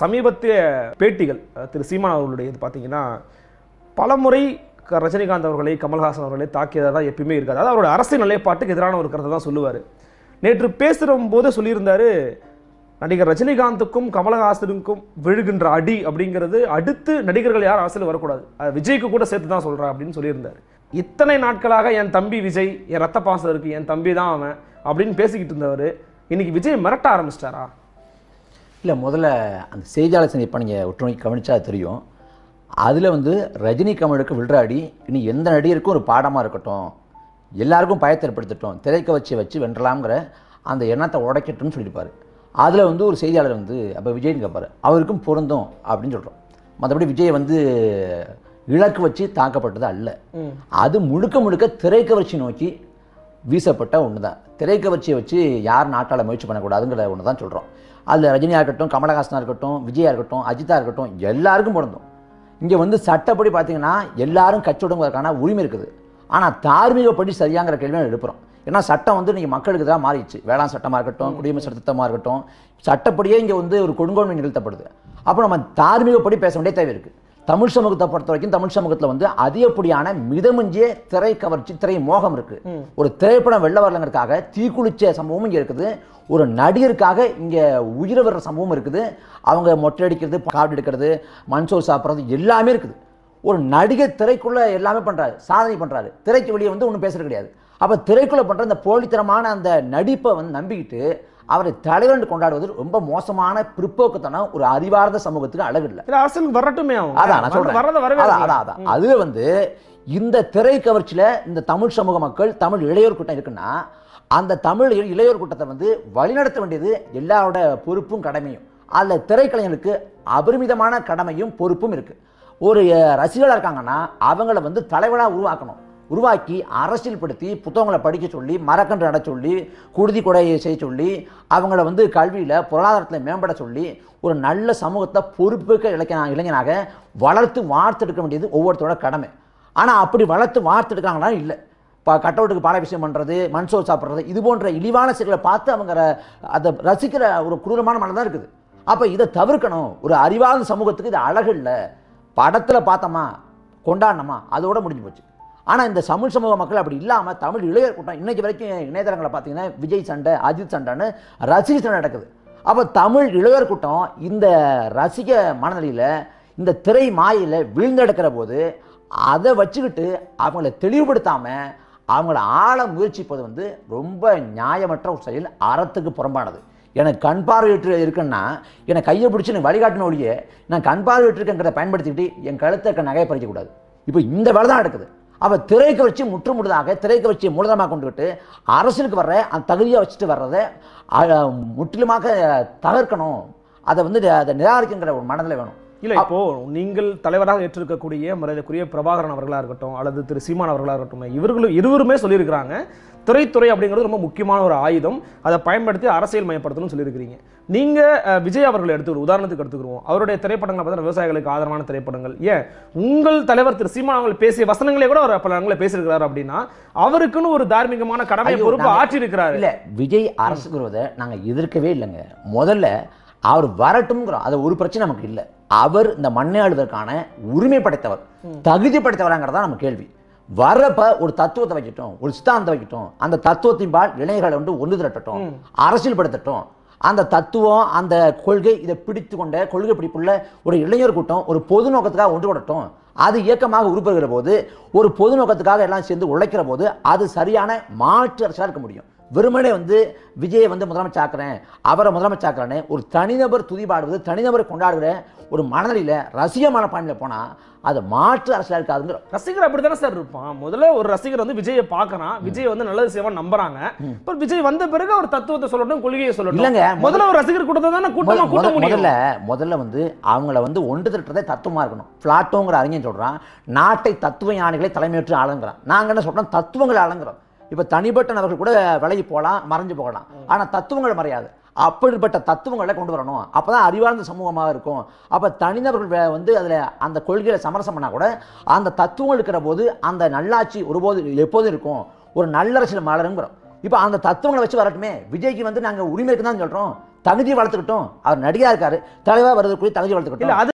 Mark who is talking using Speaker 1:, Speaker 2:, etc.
Speaker 1: சமீபத்திய பேட்டிகள் திரு சீமான் அவர்களுடைய இது பார்த்தீங்கன்னா பலமுறை ரஜினிகாந்த் அவர்களை கமல்ஹாசன் அவர்களை தாக்கியதாக தான் எப்பயுமே இருக்காது அதாவது அவரோட அரசியல் நிலைப்பாட்டுக்கு எதிரான ஒரு கருத்தை தான் சொல்லுவார் நேற்று பேசுகிற போது சொல்லியிருந்தார் நடிகர் ரஜினிகாந்துக்கும் கமலஹாசனுக்கும் விழுகின்ற அடி அப்படிங்கிறது அடுத்து நடிகர்கள் யார் அரசியல் வரக்கூடாது அது விஜய்க்கு கூட சேர்த்து தான் சொல்கிறேன் அப்படின்னு சொல்லியிருந்தார் இத்தனை நாட்களாக என் தம்பி விஜய் என் ரத்த பாசம் இருக்குது என் தம்பி தான் அவன் அப்படின்னு பேசிக்கிட்டு இருந்தவர் இன்றைக்கி விஜய் மிரட்ட ஆரம்பிச்சிட்டாரா
Speaker 2: இல்லை முதல்ல அந்த செய்தியாளர் இப்போ நீங்கள் ஒற்றுமை கவனித்தா தெரியும் அதில் வந்து ரஜினி கமலுக்கு விழுறாடி இனி எந்த நடிகருக்கும் ஒரு பாடமாக இருக்கட்டும் எல்லாருக்கும் பயத்தை ஏற்படுத்தட்டும் திரைக்க வச்சு வச்சு வென்றலாம்ங்கிற அந்த எண்ணத்தை உடைக்கட்டும்னு சொல்லியிருப்பார் அதில் வந்து ஒரு செய்தியாளர் வந்து அப்போ விஜய்னு கேட்பார் அவருக்கும் பொருந்தும் அப்படின்னு சொல்கிறோம் மற்றபடி விஜய் வந்து இலக்கு வச்சு தாக்கப்பட்டது அல்ல அது முழுக்க முழுக்க திரைக்கவர்ச்சி நோக்கி வீசப்பட்ட ஒன்று தான் திரைக்கவர்ச்சியை வச்சு யார் நாட்டால் முயற்சி பண்ணக்கூடாதுங்கிற ஒன்று தான் சொல்கிறோம் அதில் ரஜினியாக இருக்கட்டும் கமலஹாசனாக இருக்கட்டும் விஜயா இருக்கட்டும் அஜித்தாக இருக்கட்டும் எல்லாருக்கும் பிறந்தோம் இங்கே வந்து சட்டப்படி பார்த்தீங்கன்னா எல்லாரும் விடுங்கிறதுக்கான உரிமை இருக்குது ஆனால் தார்மீகப்படி சரியாங்கிற கேள்வி எழுப்புறோம் ஏன்னா சட்டம் வந்து நீங்கள் மக்களுக்கு தான் மாறிடுச்சு வேளாண் சட்டமாக இருக்கட்டும் குடியுரிமை சட்டத்தமாக இருக்கட்டும் சட்டப்படியே இங்கே வந்து ஒரு கொடுங்கோன்மை நிகழ்த்தப்படுது அப்போ நம்ம தார்மீகப்படி பேச வேண்டிய தேவை இருக்குது தமிழ் சமூகத்தை பொறுத்த வரைக்கும் தமிழ் சமூகத்தில் வந்து அதிகப்படியான மிதமிஞ்சிய திரை கவர்ச்சி திரை மோகம் இருக்கு ஒரு திரைப்படம் வெள்ள வரலங்கிறதுக்காக தீக்குளிச்ச சம்பவம் இங்கே இருக்குது ஒரு நடிகருக்காக இங்கே உயிர வர்ற சம்பவம் இருக்குது அவங்க மொட்டை அடிக்கிறது காவடி எடுக்கிறது மண்சோர் சாப்பிட்றது எல்லாமே இருக்குது ஒரு நடிகர் திரைக்குள்ளே எல்லாமே பண்ணுறாரு சாதனை பண்ணுறாரு திரைக்கு வெளியே வந்து ஒன்றும் பேசுறது கிடையாது அப்போ திரைக்குள்ளே பண்ணுற அந்த போலித்தனமான அந்த நடிப்பை வந்து நம்பிக்கிட்டு அவரை தலைவர் கொண்டாடுவது ரொம்ப மோசமான பிற்போக்குத்தனம் ஒரு அறிவார்ந்த சமூகத்துக்கு இல்லை அரசு வரட்டுமே அதான் சொல்றேன் அதான் வந்து இந்த திரை கவர்ச்சியில இந்த தமிழ் சமூக மக்கள் தமிழ் இளையோர் கூட்டம் இருக்குன்னா அந்த தமிழ் இளையோர் கூட்டத்தை வந்து வழிநடத்த வேண்டியது எல்லாரோட பொறுப்பும் கடமையும் அதில் திரைக்கலைஞர்களுக்கு அபரிமிதமான கடமையும் பொறுப்பும் இருக்குது ஒரு ரசிகர்களாக இருக்காங்கன்னா அவங்கள வந்து தலைவராக உருவாக்கணும் உருவாக்கி அரசியல் படுத்தி புத்தகங்களை படிக்க சொல்லி மரக்கன்று நட சொல்லி குருதி கொடையை செய்ய சொல்லி அவங்கள வந்து கல்வியில் பொருளாதாரத்தில் மேம்பட சொல்லி ஒரு நல்ல சமூகத்தை பொறுப்புக்க இளைஞனாக இளைஞனாக வளர்த்து வார்த்தெடுக்க வேண்டியது ஒவ்வொருத்தரோட கடமை ஆனால் அப்படி வளர்த்து வார்த்தெடுக்காங்கன்னா இல்லை இப்போ கட் அவுட்டுக்கு பாலாபிஷேகம் பண்ணுறது மண்சோல் சாப்பிட்றது இது போன்ற இழிவான செயல்களை பார்த்து அவங்க அதை ரசிக்கிற ஒரு குரூரமான மனம் தான் இருக்குது அப்போ இதை தவிர்க்கணும் ஒரு அறிவார்ந்த சமூகத்துக்கு இது அழகு இல்லை படத்தில் பார்த்தோமா கொண்டாடினோமா அதோட முடிஞ்சு போச்சு ஆனால் இந்த தமிழ் சமூக மக்கள் அப்படி இல்லாமல் தமிழ் இளைஞர் கூட்டம் இன்னைக்கு வரைக்கும் இணையதளங்களை பார்த்தீங்கன்னா விஜய் சண்டை அஜித் சண்டைன்னு ரசிக சண்டை நடக்குது அப்போ தமிழ் இளையர் கூட்டம் இந்த ரசிக மனநிலையில் இந்த திரை மாயில் விழுந்தெடுக்கிற போது அதை வச்சுக்கிட்டு அவங்கள தெளிவுபடுத்தாமல் அவங்கள ஆழ முயற்சிப்பது வந்து ரொம்ப நியாயமற்ற ஒரு செயல் அறத்துக்கு புறம்பானது எனக்கு கண் பார்வையிட்டு இருக்குன்னா எனக்கு கையை பிடிச்சி நீ வழிகாட்டின ஒழிய நான் கண் பார்வையிட்டு இருக்கேங்கிறத பயன்படுத்திக்கிட்டு என் கழுத்தை நகையை பறிக்கக்கூடாது இப்போ இந்த வேலை தான் நடக்குது அவள் திரை கவர்ச்சி முழுதாக திரை கவர்ச்சியை மூலதனமாக கொண்டு விட்டு அரசியலுக்கு வர்ற அந்த தகுதியாக வச்சுட்டு வர்றதை முற்றிலுமாக தகர்க்கணும் அதை வந்து அதை
Speaker 1: நிராகரிக்கிற ஒரு மனதில் வேணும் இல்லை இப்போ நீங்கள் தலைவராக ஏற்றிருக்கக்கூடிய மரியாதைக்குரிய பிரபாகரன் அவர்களாக இருக்கட்டும் அல்லது திரு சீமான் அவர்களாக இருக்கட்டும் இவர்களும் இருவருமே சொல்லியிருக்கிறாங்க திரைத்துறை அப்படிங்கிறது ரொம்ப முக்கியமான ஒரு ஆயுதம் அதை பயன்படுத்தி அரசியல் மயப்படுத்தணும்னு சொல்லியிருக்கிறீங்க நீங்கள் விஜய் அவர்கள் எடுத்துக்கிறோம் உதாரணத்துக்கு எடுத்துக்கிறோம் அவருடைய திரைப்படங்களை பார்த்தா விவசாயிகளுக்கு ஆதரவான திரைப்படங்கள் ஏன் உங்கள் தலைவர் திரு சீமான் அவர்கள் பேசிய வசனங்களே கூட அவர் பல இடங்களில் பேசியிருக்கிறார் அப்படின்னா அவருக்குன்னு ஒரு தார்மீகமான கடமை பொறுப்பு ஆற்றி இருக்கிறார் இல்லை
Speaker 2: விஜய் அரசுங்கிறத வருவதை நாங்கள் எதிர்க்கவே இல்லைங்க முதல்ல அவர் வரட்டும்ங்கிறோம் அது ஒரு பிரச்சனை நமக்கு இல்லை அவர் இந்த மண்ணை ஆளுவதற்கான உரிமை படைத்தவர் தகுதி படைத்தவராங்கிறதா நம்ம கேள்வி வர்றப்ப ஒரு தத்துவத்தை வைக்கட்டும் ஒரு சித்தாந்தம் வைக்கட்டும் அந்த தத்துவத்தின் பால் இளைஞர்களை வந்து ஒன்று திரட்டட்டும் அரசியல் படுத்தட்டும் அந்த தத்துவம் அந்த கொள்கை இதை பிடித்து கொண்ட கொள்கை பிடிப்புள்ள ஒரு இளைஞர் கூட்டம் ஒரு பொது நோக்கத்துக்காக ஒன்றுபடட்டும் அது இயக்கமாக உருப்படுகிற போது ஒரு பொது நோக்கத்துக்காக எல்லாம் சேர்ந்து உழைக்கிற போது அது சரியான மாற்று அரசாக இருக்க முடியும் வெறுமனே வந்து விஜயை வந்து முதலமைச்சர் ஆக்கிறேன் அவரை முதலமைச்சர் ஆக்குறேன்னு ஒரு தனிநபர் துதிபாடுவது தனிநபரை கொண்டாடுகிற ஒரு மனநிலையில் ரசிகமான பாணியில் போனால் அது மாற்று அரசியலாக இருக்காதுங்கிற
Speaker 1: ரசிகர் அப்படி தானே சார் இருப்பான் முதல்ல ஒரு ரசிகர் வந்து விஜயை பார்க்கறான் விஜய் வந்து நல்லது செய்வான் நம்புறாங்க அப்புறம் விஜய் வந்த பிறகு அவர் தத்துவத்தை சொல்லணும் கொள்கையை சொல்லணும் இல்லைங்க முதல்ல ஒரு ரசிகர் கூட்டத்தை தானே கூட்டமாக கூட்ட முதல்ல
Speaker 2: முதல்ல வந்து அவங்கள வந்து ஒன்று திரட்டதே தத்துவமாக இருக்கணும் பிளாட்டோங்கிற அறிஞர் சொல்கிறான் நாட்டை தத்துவ யானைகளை தலைமையேற்று ஆளுங்கிறான் நாங்கள் என்ன சொல்கிறோம் தத்துவங்களை அலங்குறோம் இப்போ தனிப்பட்ட நபர்கள் கூட விலகி போகலாம் மறைஞ்சு போகலாம் ஆனால் தத்துவங்கள் மறையாது அப்படிப்பட்ட தத்துவங்களை கொண்டு வரணும் அப்போ தான் அறிவார்ந்த சமூகமாக இருக்கும் அப்போ தனிநபர்கள் வந்து அதில் அந்த கொள்கையில் சமரசம் பண்ணால் கூட அந்த தத்துவங்கள் இருக்கிற போது அந்த நல்லாட்சி ஒருபோது எப்போதும் இருக்கும் ஒரு நல்லரசியல் மலருங்கிறோம் இப்போ அந்த தத்துவங்களை வச்சு வரட்டுமே விஜய்க்கு வந்து நாங்கள் உரிமை இருக்குன்னு தான் சொல்கிறோம் தகுதி வளர்த்துக்கிட்டோம் அவர் நடிகா இருக்கார் தலைவாக வருதுக்குரிய தகுதி வளர்த்துக்கிட்டோம்